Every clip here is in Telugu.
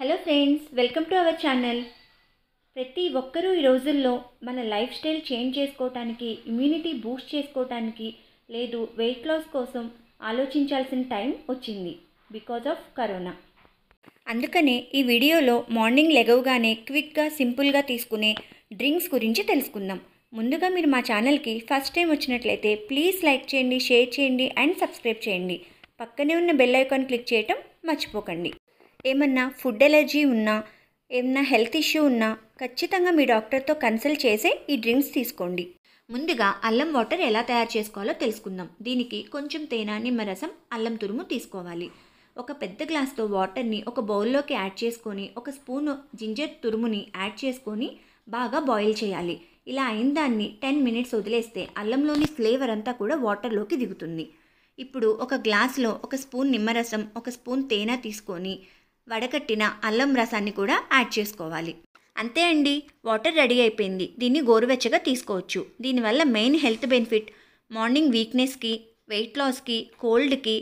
hello friends welcome to our channel ప్రతి ఒక్కరూ ఈ రోజుల్లో మన లైఫ్ స్టైల్ చేంజ్ చేసుకోవటానికి ఇమ్యూనిటీ బూస్ట్ చేసుకోవటానికి లేదు వెయిట్ లాస్ కోసం ఆలోచించాల్సిన టైం వచ్చింది బికాజ్ ఆఫ్ కరోనా అందుకనే ఈ వీడియోలో మార్నింగ్ లెగవగానే క్విక్గా సింపుల్గా తీసుకునే డ్రింక్స్ గురించి తెలుసుకుందాం ముందుగా మీరు మా ఛానల్కి ఫస్ట్ టైం వచ్చినట్లయితే ప్లీజ్ లైక్ చేయండి షేర్ చేయండి అండ్ సబ్స్క్రైబ్ చేయండి పక్కనే ఉన్న బెల్ ఐకాన్ క్లిక్ చేయటం మర్చిపోకండి ఏమన్నా ఫుడ్ ఎలర్జీ ఉన్నా ఏమన్నా హెల్త్ ఇష్యూ ఉన్నా ఖచ్చితంగా మీ డాక్టర్తో కన్సల్ట్ చేసే ఈ డ్రింక్స్ తీసుకోండి ముందుగా అల్లం వాటర్ ఎలా తయారు చేసుకోవాలో తెలుసుకుందాం దీనికి కొంచెం తేనె నిమ్మరసం అల్లం తురుము తీసుకోవాలి ఒక పెద్ద గ్లాస్తో వాటర్ని ఒక బౌల్లోకి యాడ్ చేసుకొని ఒక స్పూన్ జింజర్ తురుముని యాడ్ చేసుకొని బాగా బాయిల్ చేయాలి ఇలా అయిన దాన్ని టెన్ మినిట్స్ వదిలేస్తే అల్లంలోని ఫ్లేవర్ అంతా కూడా వాటర్లోకి దిగుతుంది ఇప్పుడు ఒక గ్లాస్లో ఒక స్పూన్ నిమ్మరసం ఒక స్పూన్ తేనె తీసుకొని వడకట్టిన అల్లం రసాన్ని కూడా యాడ్ చేసుకోవాలి అంతే అండి వాటర్ రెడీ అయిపోయింది దీన్ని గోరువెచ్చగా తీసుకోవచ్చు దీనివల్ల మెయిన్ హెల్త్ బెనిఫిట్ మార్నింగ్ వీక్నెస్కి వెయిట్ లాస్కి కోల్డ్కి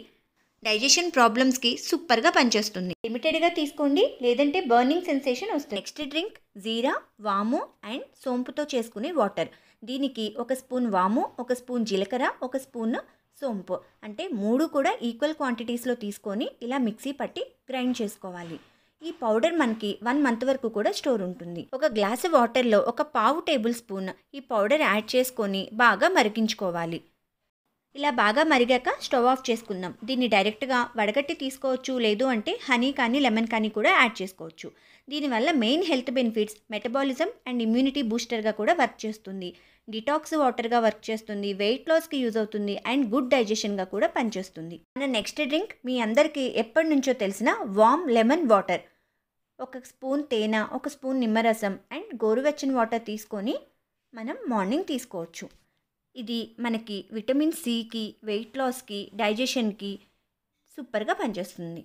డైజెషన్ ప్రాబ్లమ్స్కి సూపర్గా పనిచేస్తుంది లిమిటెడ్గా తీసుకోండి లేదంటే బర్నింగ్ సెన్సేషన్ వస్తుంది నెక్స్ట్ డ్రింక్ జీరా వాము అండ్ సోంపుతో చేసుకునే వాటర్ దీనికి ఒక స్పూన్ వాము ఒక స్పూన్ జీలకర్ర ఒక స్పూన్ సోంపు అంటే మూడు కూడా ఈక్వల్ క్వాంటిటీస్లో తీసుకొని ఇలా మిక్సీ పట్టి గ్రైండ్ చేసుకోవాలి ఈ పౌడర్ మనకి వన్ మంత్ వరకు కూడా స్టోర్ ఉంటుంది ఒక గ్లాసు వాటర్లో ఒక పావు టేబుల్ స్పూన్ ఈ పౌడర్ యాడ్ చేసుకొని బాగా మరిగించుకోవాలి ఇలా బాగా మరిగాక స్టవ్ ఆఫ్ చేసుకుందాం దీన్ని డైరెక్ట్గా వడగట్టి తీసుకోవచ్చు లేదు అంటే హనీ కానీ లెమన్ కానీ కూడా యాడ్ చేసుకోవచ్చు దీనివల్ల main health benefits metabolism and immunity బూస్టర్గా కూడా వర్క్ చేస్తుంది డిటాక్స్ వాటర్గా వర్క్ చేస్తుంది వెయిట్ లాస్కి యూజ్ అవుతుంది అండ్ గుడ్ డైజెషన్గా కూడా పనిచేస్తుంది మన నెక్స్ట్ డ్రింక్ మీ అందరికీ ఎప్పటి నుంచో తెలిసిన వామ్ లెమన్ వాటర్ ఒక స్పూన్ తేనె ఒక స్పూన్ నిమ్మరసం అండ్ గోరువెచ్చని వాటర్ తీసుకొని మనం మార్నింగ్ తీసుకోవచ్చు ఇది మనకి విటమిన్ సికి వెయిట్ లాస్కి డైజెషన్కి సూపర్గా పనిచేస్తుంది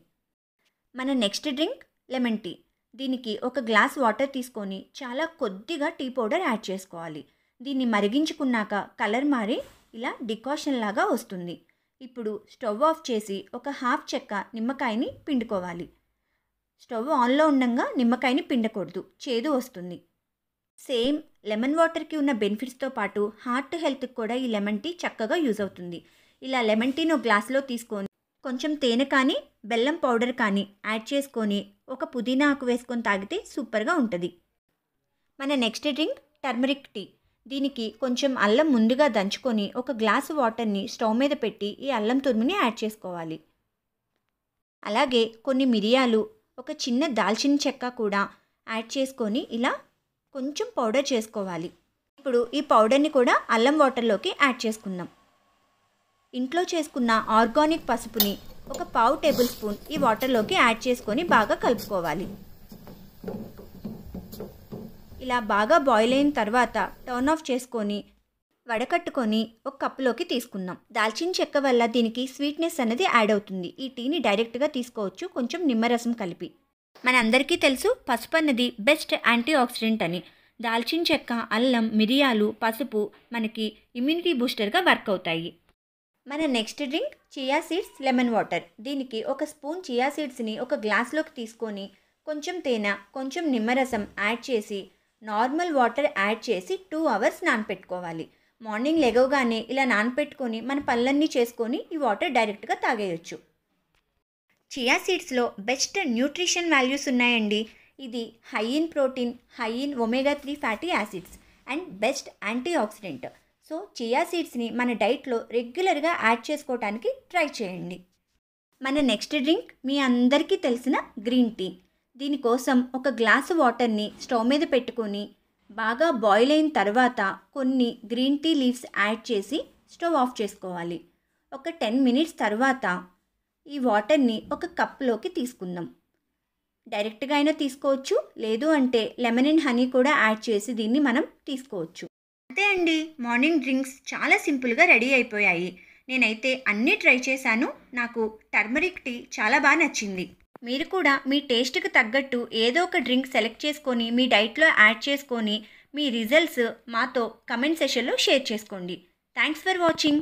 మన నెక్స్ట్ డ్రింక్ లెమన్ టీ దీనికి ఒక గ్లాస్ వాటర్ తీసుకొని చాలా కొద్దిగా టీ పౌడర్ యాడ్ చేసుకోవాలి దీన్ని మరిగించుకున్నాక కలర్ మారి ఇలా డికాషన్ లాగా వస్తుంది ఇప్పుడు స్టవ్ ఆఫ్ చేసి ఒక హాఫ్ చెక్క నిమ్మకాయని పిండుకోవాలి స్టవ్ ఆన్లో ఉండగా నిమ్మకాయని పిండకూడదు చేదు వస్తుంది సేమ్ లెమన్ వాటర్కి ఉన్న బెనిఫిట్స్తో పాటు హార్ట్ హెల్త్కి కూడా ఈ లెమన్ టీ చక్కగా యూజ్ అవుతుంది ఇలా లెమన్ టీను గ్లాస్లో తీసుకొని కొంచెం తేనె కానీ బెల్లం పౌడర్ కానీ యాడ్ చేసుకొని ఒక పుదీనా ఆకు వేసుకొని తాగితే సూపర్గా ఉంటుంది మన నెక్స్ట్ డ్రింక్ టర్మరిక్ టీ దీనికి కొంచెం అల్లం ముందుగా దంచుకొని ఒక గ్లాసు వాటర్ని స్టవ్ మీద పెట్టి ఈ అల్లం తురుముని యాడ్ చేసుకోవాలి అలాగే కొన్ని మిరియాలు ఒక చిన్న దాల్చిన చెక్క కూడా యాడ్ చేసుకొని ఇలా కొంచెం పౌడర్ చేసుకోవాలి ఇప్పుడు ఈ పౌడర్ని కూడా అల్లం వాటర్లోకి యాడ్ చేసుకుందాం ఇంట్లో చేసుకున్న ఆర్గానిక్ పసుపుని ఒక పావు టేబుల్ స్పూన్ ఈ వాటర్లోకి యాడ్ చేసుకొని బాగా కలుపుకోవాలి ఇలా బాగా బాయిల్ అయిన తర్వాత టర్న్ ఆఫ్ చేసుకొని వడకట్టుకొని ఒక కప్పులోకి తీసుకుందాం దాల్చిన చెక్క వల్ల దీనికి స్వీట్నెస్ అనేది యాడ్ అవుతుంది ఈ టీని డైరెక్ట్గా తీసుకోవచ్చు కొంచెం నిమ్మరసం కలిపి మనందరికీ తెలుసు పసుపు అన్నది బెస్ట్ యాంటీ ఆక్సిడెంట్ అని దాల్చిన చెక్క అల్లం మిరియాలు పసుపు మనకి ఇమ్యూనిటీ బూస్టర్గా వర్క్ అవుతాయి మన next drink chia seeds lemon water దీనికి ఒక స్పూన్ చియా సీడ్స్ని ఒక గ్లాస్లోకి తీసుకొని కొంచెం తేనె కొంచెం నిమ్మరసం యాడ్ చేసి నార్మల్ వాటర్ యాడ్ చేసి టూ అవర్స్ నానపెట్టుకోవాలి మార్నింగ్ లెగవగానే ఇలా నానపెట్టుకొని మన పనులన్నీ చేసుకొని ఈ వాటర్ డైరెక్ట్గా తాగేయచ్చు చియా సీడ్స్లో బెస్ట్ న్యూట్రిషన్ వాల్యూస్ ఉన్నాయండి ఇది high in protein high in omega three fatty acids and best antioxidant so chia సీడ్స్ని మన డైట్లో రెగ్యులర్గా యాడ్ చేసుకోవటానికి ట్రై చేయండి మన నెక్స్ట్ డ్రింక్ మీ అందరికీ తెలిసిన గ్రీన్ టీ దీనికోసం ఒక గ్లాసు వాటర్ని స్టవ్ మీద పెట్టుకొని బాగా బాయిల్ అయిన తర్వాత కొన్ని గ్రీన్ టీ లీవ్స్ యాడ్ చేసి స్టవ్ ఆఫ్ చేసుకోవాలి ఒక టెన్ మినిట్స్ తర్వాత ఈ వాటర్ని ఒక కప్లోకి తీసుకుందాం డైరెక్ట్గా అయినా తీసుకోవచ్చు లేదు అంటే లెమన్ అండ్ హనీ కూడా యాడ్ చేసి దీన్ని మనం తీసుకోవచ్చు అంతే అండి మార్నింగ్ డ్రింక్స్ చాలా సింపుల్గా రెడీ అయిపోయాయి నేనైతే అన్నీ ట్రై చేశాను నాకు టర్మరిక్ టీ చాలా బాగా నచ్చింది మీరు కూడా మీ టేస్ట్కి తగ్గట్టు ఏదో ఒక డ్రింక్ సెలెక్ట్ చేసుకొని మీ డైట్లో యాడ్ చేసుకొని మీ రిజల్ట్స్ మాతో కమెంట్ సెషన్లో షేర్ చేసుకోండి థ్యాంక్స్ ఫర్ వాచింగ్